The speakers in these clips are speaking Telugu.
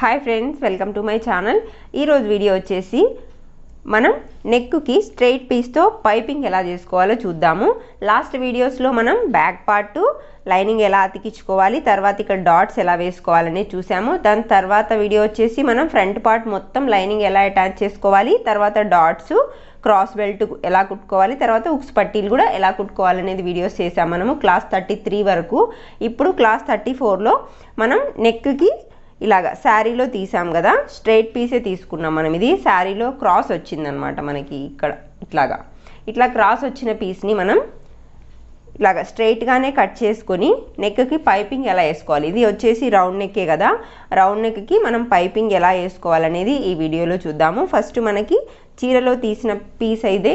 hi friends welcome to my channel ఈరోజు వీడియో వచ్చేసి మనం నెక్కి స్ట్రైట్ పీస్తో పైపింగ్ ఎలా చేసుకోవాలో చూద్దాము లాస్ట్ వీడియోస్లో మనం బ్యాక్ పార్ట్ లైనింగ్ ఎలా అతికించుకోవాలి తర్వాత ఇక్కడ డాట్స్ ఎలా వేసుకోవాలని చూసాము దాని తర్వాత వీడియో వచ్చేసి మనం ఫ్రంట్ పార్ట్ మొత్తం లైనింగ్ ఎలా అటాచ్ చేసుకోవాలి తర్వాత డాట్స్ క్రాస్ బెల్ట్ ఎలా కుట్టుకోవాలి తర్వాత ఉక్స్ పట్టీలు కూడా ఎలా కుట్టుకోవాలనేది వీడియోస్ చేసాం మనము క్లాస్ థర్టీ త్రీ వరకు ఇప్పుడు క్లాస్ థర్టీ ఫోర్లో మనం నెక్కి ఇలాగ శారీలో తీసాం కదా స్ట్రైట్ పీసే తీసుకున్నాం మనం ఇది శారీలో క్రాస్ వచ్చిందనమాట మనకి ఇక్కడ ఇట్లాగా ఇట్లా క్రాస్ వచ్చిన పీస్ని మనం ఇలాగ స్ట్రైట్గానే కట్ చేసుకొని నెక్కి పైపింగ్ ఎలా వేసుకోవాలి ఇది వచ్చేసి రౌండ్ నెక్కే కదా రౌండ్ నెక్కి మనం పైపింగ్ ఎలా వేసుకోవాలనేది ఈ వీడియోలో చూద్దాము ఫస్ట్ మనకి చీరలో తీసిన పీస్ అయితే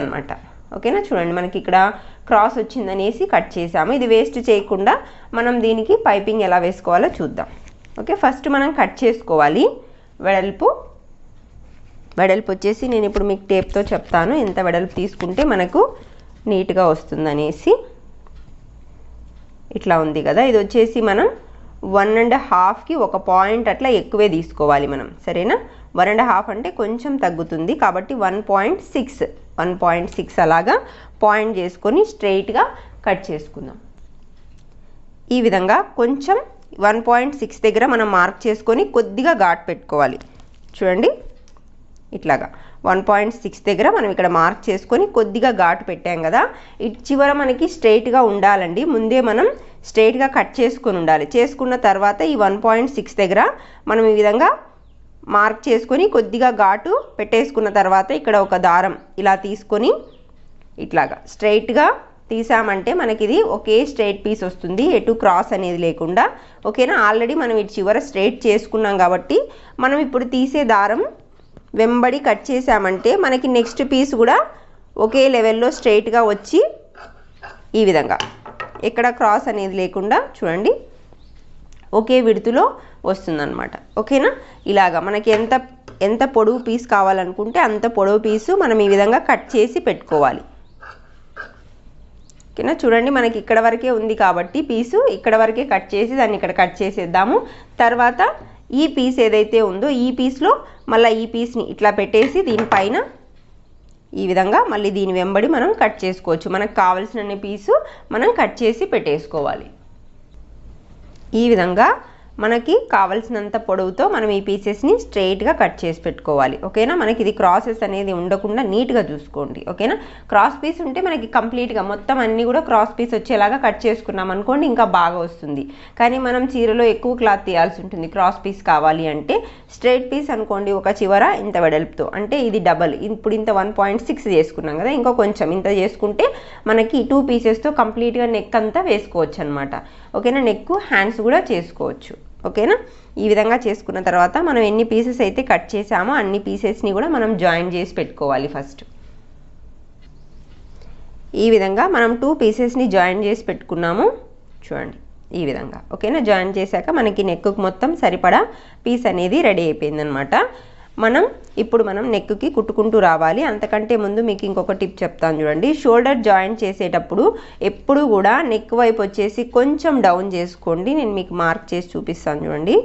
అనమాట ఓకేనా చూడండి మనకి ఇక్కడ క్రాస్ వచ్చిందనేసి కట్ చేసాము ఇది వేస్ట్ చేయకుండా మనం దీనికి పైపింగ్ ఎలా వేసుకోవాలో చూద్దాం ఓకే ఫస్ట్ మనం కట్ చేసుకోవాలి వెడల్పు వెడల్పు వచ్చేసి నేను ఇప్పుడు మీకు టేప్తో చెప్తాను ఎంత వెడల్పు తీసుకుంటే మనకు నీట్గా వస్తుందనేసి ఇట్లా ఉంది కదా ఇది వచ్చేసి మనం వన్ అండ్ హాఫ్కి ఒక పాయింట్ అట్లా ఎక్కువే తీసుకోవాలి మనం సరేనా వన్ అండ్ హాఫ్ అంటే కొంచెం తగ్గుతుంది కాబట్టి one point six one point six అలాగా పాయింట్ చేసుకొని స్ట్రైట్గా కట్ చేసుకుందాం ఈ విధంగా కొంచెం వన్ పాయింట్ సిక్స్ దగ్గర మనం మార్క్ చేసుకొని కొద్దిగా ఘాట్ పెట్టుకోవాలి చూడండి ఇట్లాగా వన్ పాయింట్ సిక్స్ దగ్గర మనం ఇక్కడ మార్క్ చేసుకొని కొద్దిగా ఘాటు పెట్టాం కదా ఇటు చివర మనకి స్ట్రైట్గా ఉండాలండి ముందే మనం స్ట్రైట్గా కట్ చేసుకొని ఉండాలి చేసుకున్న తర్వాత ఈ వన్ పాయింట్ సిక్స్ దగ్గర మనం ఈ విధంగా మార్క్ చేసుకొని కొద్దిగా ఘాటు పెట్టేసుకున్న తర్వాత ఇక్కడ ఒక దారం ఇలా తీసుకొని ఇట్లాగా స్ట్రైట్గా తీసామంటే మనకి ఇది ఒకే స్ట్రైట్ పీస్ వస్తుంది ఎటు క్రాస్ అనేది లేకుండా ఓకేనా ఆల్రెడీ మనం ఇటు చివర స్ట్రైట్ చేసుకున్నాం కాబట్టి మనం ఇప్పుడు తీసే దారం వెంబడి కట్ చేసామంటే మనకి నెక్స్ట్ పీస్ కూడా ఒకే లెవెల్లో స్ట్రైట్గా వచ్చి ఈ విధంగా ఎక్కడ క్రాస్ అనేది లేకుండా చూడండి ఒకే విడుతులో వస్తుందన్నమాట ఓకేనా ఇలాగా మనకి ఎంత ఎంత పొడవు పీస్ కావాలనుకుంటే అంత పొడవు పీసు మనం ఈ విధంగా కట్ చేసి పెట్టుకోవాలి ఓకేనా చూడండి మనకి ఇక్కడ వరకే ఉంది కాబట్టి పీసు ఇక్కడ వరకే కట్ చేసి దాన్ని ఇక్కడ కట్ చేసేద్దాము తర్వాత ఈ పీస్ ఏదైతే ఉందో ఈ పీస్లో మళ్ళీ ఈ పీస్ని ఇట్లా పెట్టేసి దీనిపైన ఈ విధంగా మళ్ళీ దీని వెంబడి మనం కట్ చేసుకోవచ్చు మనకు కావలసిన పీసు మనం కట్ చేసి పెట్టేసుకోవాలి ఈ విధంగా మనకి కావలసినంత పొడవుతో మనం ఈ పీసెస్ని స్ట్రైట్గా కట్ చేసి పెట్టుకోవాలి ఓకేనా మనకి ఇది క్రాసెస్ అనేది ఉండకుండా నీట్గా చూసుకోండి ఓకేనా క్రాస్ పీస్ ఉంటే మనకి కంప్లీట్గా మొత్తం అన్నీ కూడా క్రాస్ పీస్ వచ్చేలాగా కట్ చేసుకున్నాం అనుకోండి ఇంకా బాగా వస్తుంది కానీ మనం చీరలో ఎక్కువ క్లాత్ తీయాల్సి ఉంటుంది క్రాస్ పీస్ కావాలి అంటే స్ట్రైట్ పీస్ అనుకోండి ఒక చివర ఇంత వెడల్పుతో అంటే ఇది డబల్ ఇప్పుడు ఇంత వన్ పాయింట్ సిక్స్ చేసుకున్నాం కదా ఇంకా కొంచెం ఇంత చేసుకుంటే మనకి టూ పీసెస్తో కంప్లీట్గా నెక్ అంతా వేసుకోవచ్చు అనమాట ఓకేనా నెక్ హ్యాండ్స్ కూడా చేసుకోవచ్చు ఓకేనా ఈ విధంగా చేసుకున్న తర్వాత మనం ఎన్ని పీసెస్ అయితే కట్ చేసామో అన్ని పీసెస్ని కూడా మనం జాయిన్ చేసి పెట్టుకోవాలి ఫస్ట్ ఈ విధంగా మనం టూ పీసెస్ని జాయిన్ చేసి పెట్టుకున్నాము చూడండి ఈ విధంగా ఓకేనా జాయిన్ చేశాక మనకి నెక్కు మొత్తం సరిపడా పీస్ అనేది రెడీ అయిపోయిందనమాట మనం ఇప్పుడు మనం నెక్కి కుట్టుకుంటూ రావాలి అంతకంటే ముందు మీకు ఇంకొక టిప్ చెప్తాను చూడండి షోల్డర్ జాయింట్ చేసేటప్పుడు ఎప్పుడు కూడా నెక్ వైపు వచ్చేసి కొంచెం డౌన్ చేసుకోండి నేను మీకు మార్క్ చేసి చూపిస్తాను చూడండి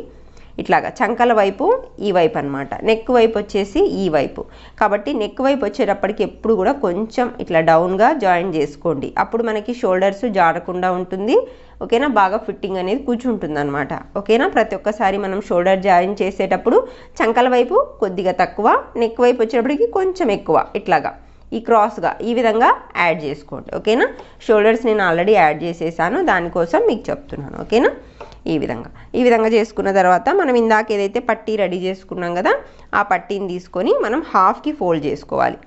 ఇట్లాగా చంకల వైపు ఈ వైపు అనమాట నెక్ వైపు వచ్చేసి ఈ వైపు కాబట్టి నెక్ వైపు వచ్చేటప్పటికి ఎప్పుడు కూడా కొంచెం ఇట్లా డౌన్గా జాయిన్ చేసుకోండి అప్పుడు మనకి షోల్డర్స్ జారకుండా ఉంటుంది ఓకేనా బాగా ఫిట్టింగ్ అనేది కూర్చుంటుంది అనమాట ఓకేనా ప్రతి ఒక్కసారి మనం షోల్డర్ జాయిన్ చేసేటప్పుడు చంకల వైపు కొద్దిగా తక్కువ నెక్ వైపు వచ్చేటప్పటికి కొంచెం ఎక్కువ ఇట్లాగా ఈ క్రాస్గా ఈ విధంగా యాడ్ చేసుకోండి ఓకేనా షోల్డర్స్ నేను ఆల్రెడీ యాడ్ చేసేసాను దానికోసం మీకు చెప్తున్నాను ఓకేనా ఈ విధంగా ఈ విధంగా చేసుకున్న తర్వాత మనం ఇందాక ఏదైతే పట్టీ రెడీ చేసుకున్నాం కదా ఆ పట్టీని తీసుకొని మనం హాఫ్కి ఫోల్డ్ చేసుకోవాలి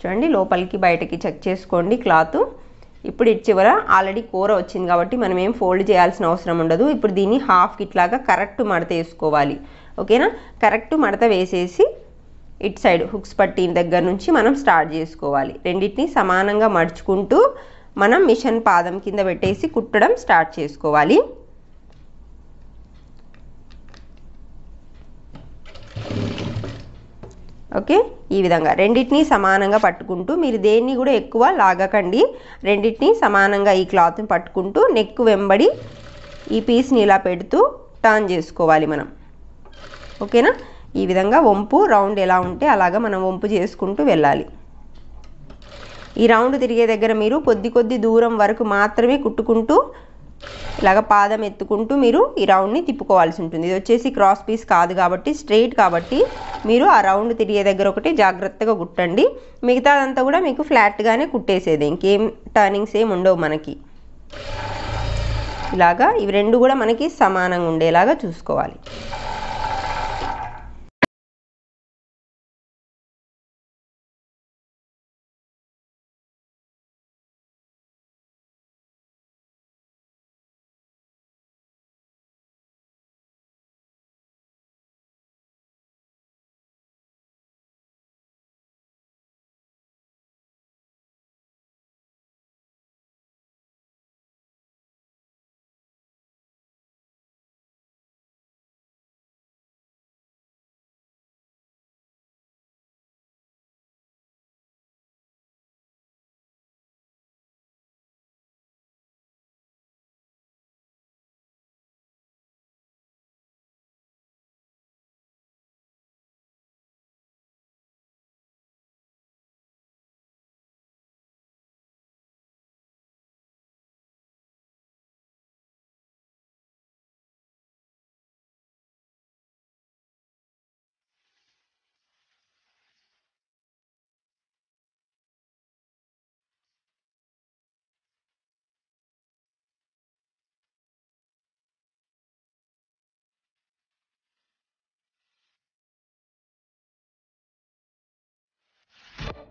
చూడండి లోపలికి బయటకి చెక్ చేసుకోండి క్లాత్ ఇప్పుడు ఇటు చివర ఆల్రెడీ కూర వచ్చింది కాబట్టి మనం ఏం ఫోల్డ్ చేయాల్సిన అవసరం ఉండదు ఇప్పుడు దీన్ని హాఫ్కి ఇట్లాగా కరెక్ట్ మడత వేసుకోవాలి ఓకేనా కరెక్ట్ మడత వేసేసి ఇటు సైడ్ హుక్స్ పట్టిన దగ్గర నుంచి మనం స్టార్ట్ చేసుకోవాలి రెండింటిని సమానంగా మడుచుకుంటూ మనం మిషన్ పాదం కింద పెట్టేసి కుట్టడం స్టార్ట్ చేసుకోవాలి ఓకే ఈ విధంగా రెండింటినీ సమానంగా పట్టుకుంటూ మీరు దేన్ని కూడా ఎక్కువ లాగకండి రెండింటినీ సమానంగా ఈ క్లాత్ని పట్టుకుంటూ నెక్ వెంబడి ఈ పీస్ని ఇలా పెడుతూ టర్న్ చేసుకోవాలి మనం ఓకేనా ఈ విధంగా వంపు రౌండ్ ఎలా ఉంటే అలాగా మనం వంపు చేసుకుంటూ వెళ్ళాలి ఈ రౌండ్ తిరిగే దగ్గర మీరు కొద్ది కొద్ది దూరం వరకు మాత్రమే కుట్టుకుంటూ ఇలాగ పాదం ఎత్తుకుంటూ మీరు ఈ రౌండ్ని తిప్పుకోవాల్సి ఉంటుంది ఇది వచ్చేసి క్రాస్ పీస్ కాదు కాబట్టి స్ట్రెయిట్ కాబట్టి మీరు ఆ రౌండ్ తిరిగే దగ్గర ఒకటి జాగ్రత్తగా కుట్టండి మిగతాదంతా కూడా మీకు ఫ్లాట్గానే కుట్టేసేది ఇంకేం టర్నింగ్స్ ఏమి ఉండవు మనకి ఇలాగా ఇవి రెండు కూడా మనకి సమానంగా ఉండేలాగా చూసుకోవాలి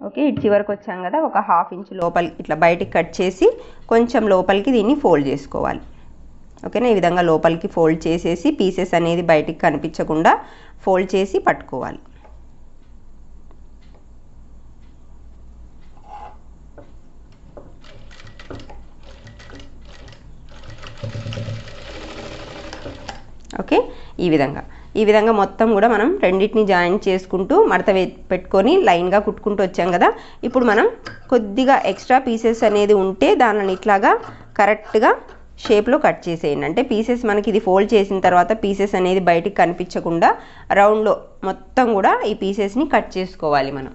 ఓకే ఇటు చివరికి వచ్చాం కదా ఒక హాఫ్ ఇంచ్ లోపలికి ఇట్లా బయటికి కట్ చేసి కొంచెం లోపలికి దీన్ని ఫోల్డ్ చేసుకోవాలి ఓకేనా ఈ విధంగా లోపలికి ఫోల్డ్ చేసేసి పీసెస్ అనేది బయటికి కనిపించకుండా ఫోల్డ్ చేసి పట్టుకోవాలి ఓకే ఈ విధంగా ఈ విధంగా మొత్తం కూడా మనం రెండింటిని జాయిన్ చేసుకుంటూ మడత పెట్టుకొని లైన్గా కుట్టుకుంటూ వచ్చాం కదా ఇప్పుడు మనం కొద్దిగా ఎక్స్ట్రా పీసెస్ అనేది ఉంటే దానిని ఇట్లాగా కరెక్ట్గా షేప్లో కట్ చేసేయండి అంటే పీసెస్ మనకి ఇది ఫోల్డ్ చేసిన తర్వాత పీసెస్ అనేది బయటికి కనిపించకుండా రౌండ్లో మొత్తం కూడా ఈ పీసెస్ని కట్ చేసుకోవాలి మనం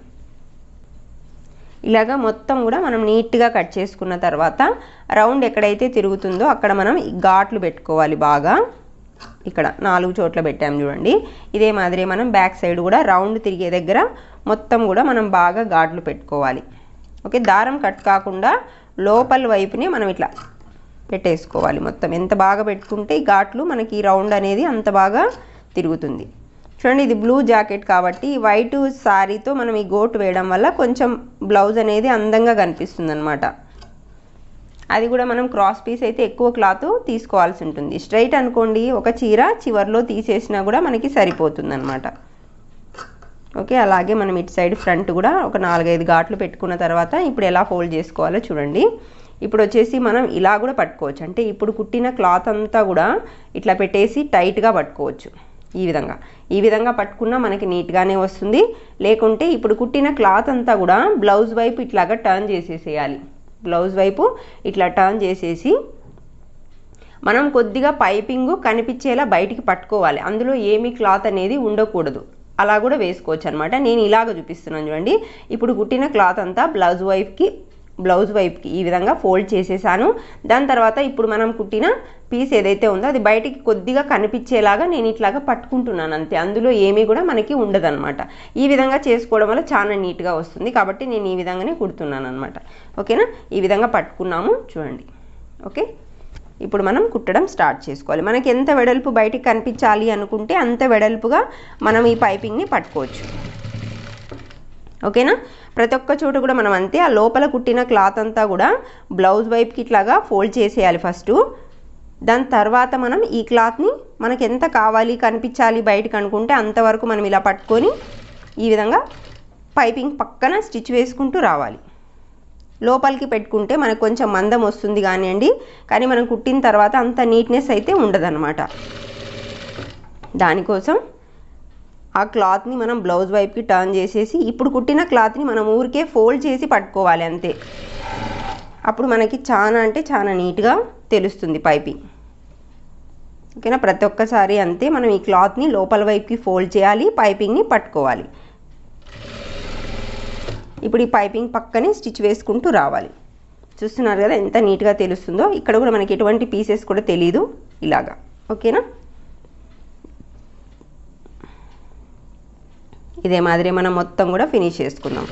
ఇలాగా మొత్తం కూడా మనం నీట్గా కట్ చేసుకున్న తర్వాత రౌండ్ ఎక్కడైతే తిరుగుతుందో అక్కడ మనం ఘాట్లు పెట్టుకోవాలి బాగా ఇక్కడ నాలుగు చోట్ల పెట్టాము చూడండి ఇదే మాదిరి మనం బ్యాక్ సైడ్ కూడా రౌండ్ తిరిగే దగ్గర మొత్తం కూడా మనం బాగా గాడ్లు పెట్టుకోవాలి ఓకే దారం కట్ కాకుండా లోపల వైపునే మనం ఇట్లా పెట్టేసుకోవాలి మొత్తం ఎంత బాగా పెట్టుకుంటే ఈ ఘాట్లు మనకి ఈ రౌండ్ అనేది అంత బాగా తిరుగుతుంది చూడండి ఇది బ్లూ జాకెట్ కాబట్టి వైట్ శారీతో మనం ఈ గోటు వేయడం వల్ల కొంచెం బ్లౌజ్ అనేది అందంగా కనిపిస్తుంది అనమాట అది కూడా మనం క్రాస్ పీస్ అయితే ఎక్కువ క్లాత్ తీసుకోవాల్సి ఉంటుంది స్ట్రైట్ అనుకోండి ఒక చీర చివరిలో తీసేసినా కూడా మనకి సరిపోతుందన్నమాట ఓకే అలాగే మనం ఇటు సైడ్ ఫ్రంట్ కూడా ఒక నాలుగైదు ఘాట్లు పెట్టుకున్న తర్వాత ఇప్పుడు ఎలా ఫోల్డ్ చేసుకోవాలో చూడండి ఇప్పుడు వచ్చేసి మనం ఇలా కూడా పట్టుకోవచ్చు అంటే ఇప్పుడు కుట్టిన క్లాత్ అంతా కూడా ఇట్లా పెట్టేసి టైట్గా పట్టుకోవచ్చు ఈ విధంగా ఈ విధంగా పట్టుకున్నా మనకి నీట్గానే వస్తుంది లేకుంటే ఇప్పుడు కుట్టిన క్లాత్ అంతా కూడా బ్లౌజ్ వైపు ఇట్లాగా టర్న్ చేసేసేయాలి బ్లౌజ్ వైపు ఇట్లా టర్న్ చేసేసి మనం కొద్దిగా పైపింగ్ కనిపించేలా బయటికి పట్టుకోవాలి అందులో ఏమీ క్లాత్ అనేది ఉండకూడదు అలా కూడా వేసుకోవచ్చు అనమాట నేను ఇలాగ చూపిస్తున్నాను చూడండి ఇప్పుడు కుట్టిన క్లాత్ అంతా బ్లౌజ్ వైఫ్కి బ్లౌజ్ వైపుకి ఈ విధంగా ఫోల్డ్ చేసేసాను దాని తర్వాత ఇప్పుడు మనం కుట్టిన పీస్ ఏదైతే ఉందో అది బయటికి కొద్దిగా కనిపించేలాగా నేను ఇట్లాగా పట్టుకుంటున్నాను అంతే అందులో ఏమీ కూడా మనకి ఉండదన్నమాట ఈ విధంగా చేసుకోవడం వల్ల చాలా నీట్గా వస్తుంది కాబట్టి నేను ఈ విధంగానే కుడుతున్నాను అనమాట ఓకేనా ఈ విధంగా పట్టుకున్నాము చూడండి ఓకే ఇప్పుడు మనం కుట్టడం స్టార్ట్ చేసుకోవాలి మనకి ఎంత వెడల్పు బయటికి కనిపించాలి అనుకుంటే అంత వెడల్పుగా మనం ఈ పైపింగ్ని పట్టుకోవచ్చు ఓకేనా ప్రతి ఒక్క చోట కూడా మనం అంతే ఆ లోపల కుట్టిన క్లాత్ అంతా కూడా బ్లౌజ్ వైపుకి ఇట్లాగా ఫోల్డ్ చేసేయాలి ఫస్ట్ దాని తర్వాత మనం ఈ క్లాత్ని మనకి ఎంత కావాలి కనిపించాలి బయటకు అనుకుంటే అంతవరకు మనం ఇలా పట్టుకొని ఈ విధంగా పైపింగ్ పక్కన స్టిచ్ వేసుకుంటూ రావాలి లోపలికి పెట్టుకుంటే మనకు కొంచెం మందం వస్తుంది కానివ్వండి కానీ మనం కుట్టిన తర్వాత అంత నీట్నెస్ అయితే ఉండదన్నమాట దానికోసం ఆ క్లాత్ని మనం బ్లౌజ్ వైపుకి టర్న్ చేసేసి ఇప్పుడు కుట్టిన క్లాత్ని మనం ఊరికే ఫోల్డ్ చేసి పట్టుకోవాలి అంతే అప్పుడు మనకి చాలా అంటే చాలా నీట్గా తెలుస్తుంది పైపింగ్ ఓకేనా ప్రతి ఒక్కసారి అంతే మనం ఈ క్లాత్ని లోపల వైపుకి ఫోల్డ్ చేయాలి పైపింగ్ని పట్టుకోవాలి ఇప్పుడు ఈ పైపింగ్ పక్కనే స్టిచ్ వేసుకుంటూ రావాలి చూస్తున్నారు కదా ఎంత నీట్గా తెలుస్తుందో ఇక్కడ కూడా మనకి ఎటువంటి పీసెస్ కూడా తెలీదు ఇలాగా ఓకేనా ఇదే మాదిరి మనం మొత్తం కూడా ఫినిష్ చేసుకుందాం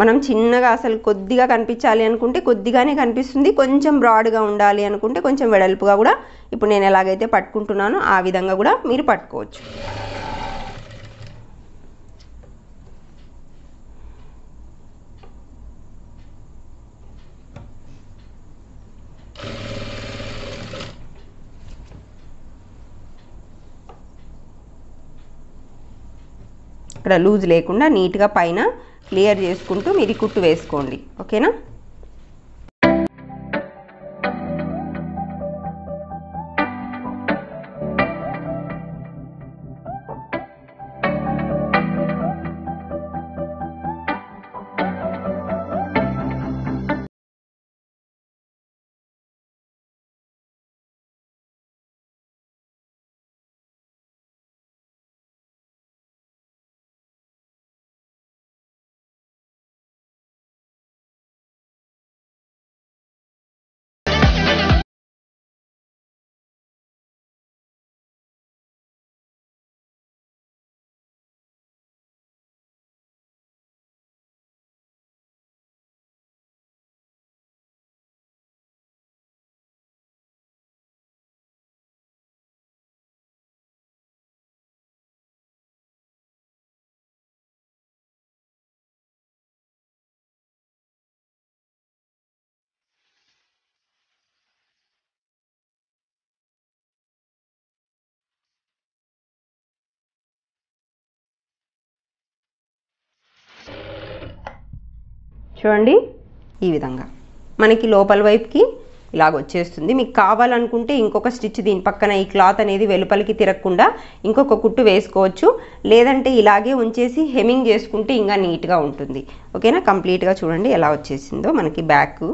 మనం చిన్నగా అసలు కొద్దిగా కనిపించాలి అనుకుంటే కొద్దిగానే కనిపిస్తుంది కొంచెం బ్రాడ్గా ఉండాలి అనుకుంటే కొంచెం వెడల్పుగా కూడా ఇప్పుడు నేను ఎలాగైతే పట్టుకుంటున్నానో ఆ విధంగా కూడా మీరు పట్టుకోవచ్చు లూజ్ లేకుండా నీట్గా పైన క్లియర్ చేసుకుంటూ మీరు కుట్టు వేసుకోండి ఓకేనా చూడండి ఈ విధంగా మనకి లోపల వైపుకి ఇలాగ వచ్చేస్తుంది మీకు కావాలనుకుంటే ఇంకొక స్టిచ్ దీని పక్కన ఈ క్లాత్ అనేది వెలుపలికి తిరగకుండా ఇంకొక కుట్టు వేసుకోవచ్చు లేదంటే ఇలాగే ఉంచేసి హెమింగ్ చేసుకుంటే ఇంకా నీట్గా ఉంటుంది ఓకేనా కంప్లీట్గా చూడండి ఎలా వచ్చేసిందో మనకి బ్యాక్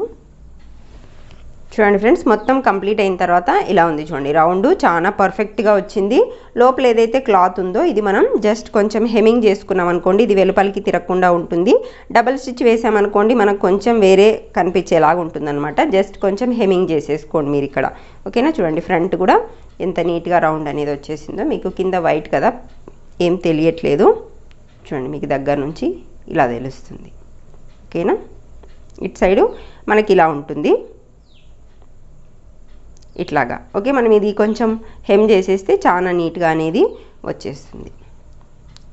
చూడండి ఫ్రెండ్స్ మొత్తం కంప్లీట్ అయిన తర్వాత ఇలా ఉంది చూడండి రౌండ్ చాలా పర్ఫెక్ట్గా వచ్చింది లోపల ఏదైతే క్లాత్ ఉందో ఇది మనం జస్ట్ కొంచెం హెమింగ్ చేసుకున్నాం అనుకోండి ఇది వెలుపలికి తిరగకుండా ఉంటుంది డబల్ స్టిచ్ వేసామనుకోండి మనకు కొంచెం వేరే కనిపించేలాగా అనమాట జస్ట్ కొంచెం హెమింగ్ చేసేసుకోండి మీరు ఇక్కడ ఓకేనా చూడండి ఫ్రంట్ కూడా ఎంత నీట్గా రౌండ్ అనేది వచ్చేసిందో మీకు కింద వైట్ కదా ఏం తెలియట్లేదు చూడండి మీకు దగ్గర నుంచి ఇలా తెలుస్తుంది ఓకేనా ఇటు సైడు మనకి ఇలా ఉంటుంది ఇట్లాగా ఓకే మనం ఇది కొంచెం హెమ్ చేసేస్తే చాలా నీట్గా అనేది వచ్చేస్తుంది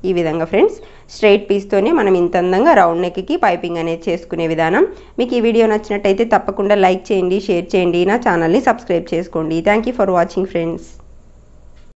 ఈ విధంగా ఫ్రెండ్స్ స్ట్రైట్ పీస్తోనే మనం ఇంత అందంగా రౌండ్ నెక్కి పైపింగ్ అనేది చేసుకునే విధానం మీకు ఈ వీడియో నచ్చినట్టయితే తప్పకుండా లైక్ చేయండి షేర్ చేయండి నా ఛానల్ని సబ్స్క్రైబ్ చేసుకోండి థ్యాంక్ ఫర్ వాచింగ్ ఫ్రెండ్స్